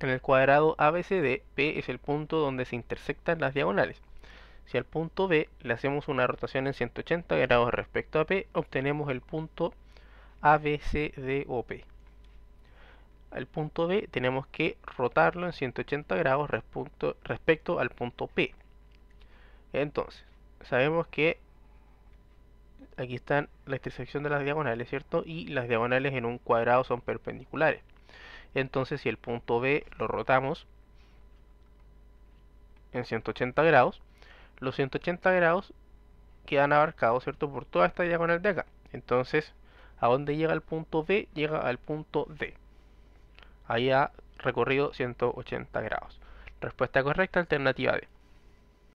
En el cuadrado ABCD, P es el punto donde se intersectan las diagonales. Si al punto B le hacemos una rotación en 180 grados respecto a P, obtenemos el punto ABCDOP. Al punto B tenemos que rotarlo en 180 grados respecto, respecto al punto P. Entonces, sabemos que aquí están la intersección de las diagonales, ¿cierto? Y las diagonales en un cuadrado son perpendiculares. Entonces si el punto B lo rotamos en 180 grados, los 180 grados quedan abarcados, ¿cierto? Por toda esta diagonal de acá. Entonces, ¿a dónde llega el punto B? Llega al punto D. Ahí ha recorrido 180 grados. Respuesta correcta, alternativa D.